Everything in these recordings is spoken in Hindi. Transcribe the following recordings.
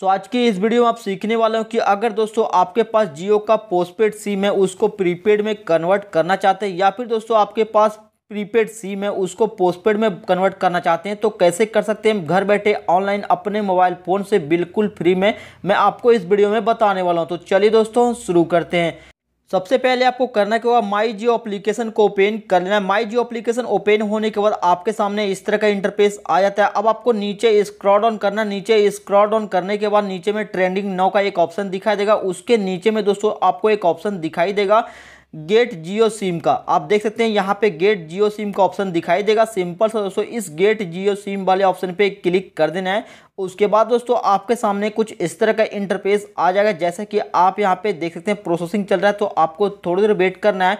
सो आज की इस वीडियो में आप सीखने वाले हो कि अगर दोस्तों आपके पास जियो का पोस्टपेड सिम है उसको प्रीपेड में कन्वर्ट करना चाहते हैं या फिर दोस्तों आपके पास प्रीपेड सिम है उसको पोस्टपेड में कन्वर्ट करना चाहते हैं तो कैसे कर सकते हैं घर बैठे ऑनलाइन अपने मोबाइल फ़ोन से बिल्कुल फ्री में मैं आपको इस वीडियो में बताने वाला हूँ तो चलिए दोस्तों शुरू करते हैं सबसे पहले आपको करना क्या होगा माई जियो अप्लीकेशन को ओपन कर लेना है माई जियो अप्लीकेशन ओपन होने के बाद आपके सामने इस तरह का इंटरफेस आ जाता है अब आपको नीचे स्क्रॉल डाउन करना नीचे स्क्रॉल डाउन करने के बाद नीचे में ट्रेंडिंग नौ का एक ऑप्शन दिखाई देगा उसके नीचे में दोस्तों आपको एक ऑप्शन दिखाई देगा गेट जियो सिम का आप देख सकते हैं यहाँ पे गेट जियो सिम का ऑप्शन दिखाई देगा सिंपल सा दोस्तों इस गेट जियो सिम वाले ऑप्शन पे क्लिक कर देना है उसके बाद दोस्तों आपके सामने कुछ इस तरह का इंटरफेस आ जाएगा जैसा कि आप यहाँ पे देख सकते हैं प्रोसेसिंग चल रहा है तो आपको थोड़ी देर वेट करना है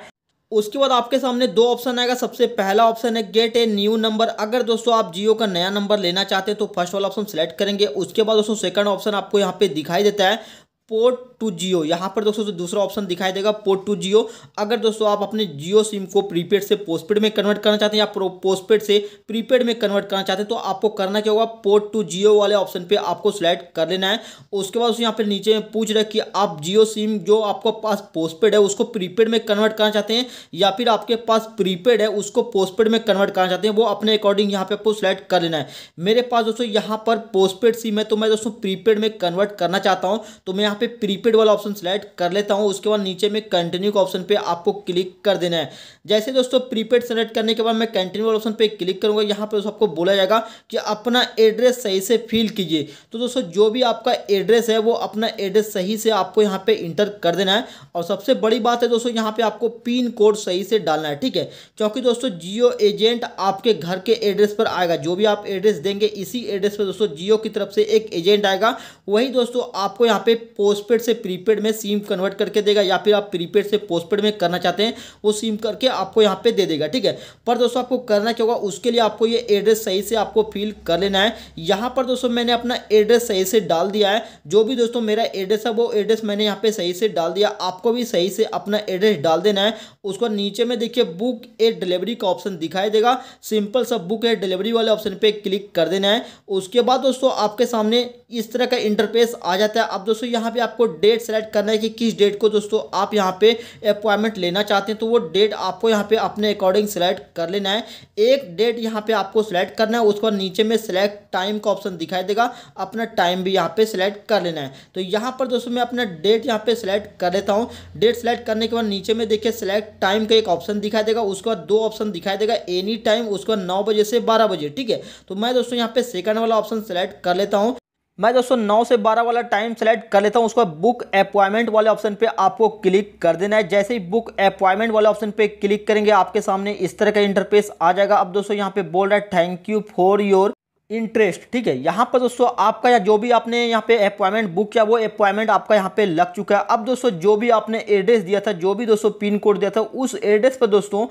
उसके बाद आपके सामने दो ऑप्शन आएगा सबसे पहला ऑप्शन है गेट ए न्यू नंबर अगर दोस्तों आप जियो का नया नंबर लेना चाहते हैं तो फर्स्ट वाला ऑप्शन सेलेक्ट करेंगे उसके बाद दोस्तों सेकंड ऑप्शन आपको यहाँ पे दिखाई देता है पोर्ट टू जियो यहाँ पर दोस्तों दूसरा ऑप्शन दिखाई देगा पोर्ट टू जियो अगर दोस्तों आप अपने जियो सिम को प्रीपेड से पोस्टपेड में कन्वर्ट करना चाहते हैं या पोस्टपेड से प्रीपेड में कन्वर्ट करना चाहते हैं तो आपको करना क्या होगा पोर्ट टू जियो वाले ऑप्शन पे आपको सिलेक्ट कर लेना है उसके बाद यहाँ पर नीचे में पूछ रहा कि आप जियो सिम जो आपके पास पोस्टपेड है उसको प्रीपेड में कन्वर्ट करना चाहते हैं या फिर आपके पास प्रीपेड है उसको पोस्टपेड में कन्वर्ट करना चाहते हैं वो अपने अकॉर्डिंग यहाँ पर आपको सिलेक्ट कर लेना है मेरे पास दोस्तों यहाँ पर पोस्टपेड सिम है तो मैं दोस्तों प्रीपेड में कन्वर्ट करना चाहता हूँ तो मैं यहाँ यहाँ पे प्रीपेड वाला ऑप्शन सेलेक्ट कर लेता हूँ उसके बाद नीचे में कंटिन्यू का ऑप्शन पे आपको क्लिक कर देना है जैसे दोस्तों प्रीपेड सेलेक्ट करने के बाद मैं कंटिन्यू वाला ऑप्शन पे क्लिक करूँगा यहाँ पे दोस्तों आपको बोला जाएगा कि अपना एड्रेस सही से फिल कीजिए तो दोस्तों जो भी आपका एड्रेस है वो अपना एड्रेस सही से आपको यहाँ पर इंटर कर देना है और सबसे बड़ी बात है दोस्तों यहाँ पर आपको पिन कोड सही से डालना है ठीक है क्योंकि दोस्तों जियो एजेंट आपके घर के एड्रेस पर आएगा जो भी आप एड्रेस देंगे इसी एड्रेस पर दोस्तों जियो की तरफ से एक एजेंट आएगा वही दोस्तों आपको यहाँ पे पोस्टपेड से प्रीपेड में सिम कन्वर्ट करके देगा या फिर आप प्रीपेड से पोस्टपेड में करना चाहते हैं वो सिम करके आपको यहाँ पे दे देगा ठीक है पर दोस्तों आपको करना क्या होगा उसके लिए आपको ये एड्रेस सही से आपको फिल कर लेना है यहाँ पर दोस्तों मैंने अपना एड्रेस सही से डाल दिया है जो भी दोस्तों मेरा एड्रेस है वो एड्रेस मैंने यहाँ पर सही से डाल दिया आपको भी सही से अपना एड्रेस डाल देना है उसको नीचे में देखिए बुक ए डिलीवरी का ऑप्शन दिखाई देगा सिंपल सब बुक ए डिलीवरी वाले ऑप्शन पर क्लिक कर देना है उसके बाद दोस्तों आपके सामने इस तरह का इंटरफेस आ जाता है अब दोस्तों यहाँ पे आपको डेट सेलेक्ट करना है कि किस डेट को दोस्तों आप यहाँ पे अपॉइंटमेंट लेना चाहते हैं तो वो डेट आपको यहाँ पे अपने अकॉर्डिंग सेलेक्ट कर लेना है एक डेट यहाँ पे आपको सेलेक्ट करना है उसके बाद नीचे में सेलेक्ट टाइम का ऑप्शन दिखाई देगा अपना टाइम भी यहाँ पे सेलेक्ट कर लेना है तो यहाँ पर दोस्तों मैं अपना डेट यहाँ पे सेलेक्ट कर लेता हूँ डेट सेलेक्ट करने के बाद नीचे में देखिए सेलेक्ट टाइम का एक ऑप्शन दिखाई देगा उसके बाद दो ऑप्शन दिखाई देगा एनी टाइम उसके बाद नौ बजे से बारह बजे ठीक है तो मैं दोस्तों यहाँ पे सेकंड वाला ऑप्शन सेलेक्ट कर लेता हूँ मैं दोस्तों नौ से बारह वाला टाइम सेलेक्ट कर लेता हूँ उसके बाद बुक अपॉइंटमेंट वाले ऑप्शन पे आपको क्लिक कर देना है जैसे ही बुक अपॉइंटमेंट वाले ऑप्शन पे क्लिक करेंगे आपके सामने इस तरह का इंटरफेस आ जाएगा अब दोस्तों यहाँ पे बोल रहा है thank you for your interest ठीक है यहाँ पर दोस्तों आपका या जो भी आपने यहाँ पे अपॉइंटमेंट बुक किया वो अपॉइंटमेंट आपका यहाँ पे लग चुका है अब दोस्तों जो भी आपने एड्रेस दिया था जो भी दोस्तों पिन कोड दिया था उस एड्रेस पर दोस्तों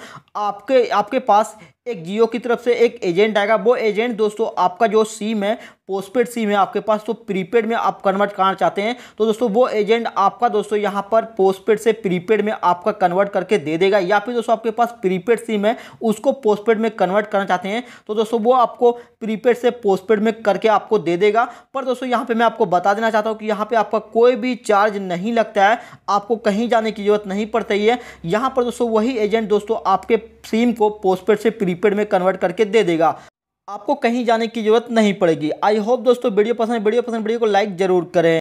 आपके आपके पास एक जियो की तरफ से एक एजेंट आएगा वो एजेंट दोस्तों आपका जो सिम है पोस्टपेड सिम है आपके पास तो प्रीपेड में आप कन्वर्ट करना चाहते हैं तो दोस्तों वो एजेंट आपका दोस्तों यहाँ पर पोस्टपेड से प्रीपेड में आपका कन्वर्ट करके दे देगा या फिर दोस्तों आपके पास प्रीपेड सिम है उसको पोस्टपेड में कन्वर्ट करना चाहते हैं तो दोस्तों वो आपको प्रीपेड से पोस्टपेड में करके आपको दे देगा पर दोस्तों यहाँ पर मैं आपको बता देना चाहता हूँ कि यहाँ पर आपका कोई भी चार्ज नहीं लगता है आपको कहीं जाने की जरूरत नहीं पड़ती है यहाँ पर दोस्तों वही एजेंट दोस्तों आपके सिम को पोस्टपेड से प्री प्रीपेड में कन्वर्ट करके दे देगा आपको कहीं जाने की जरूरत नहीं पड़ेगी आई होप दोस्तों वीडियो पसंद वीडियो पसंद वीडियो को लाइक जरूर करें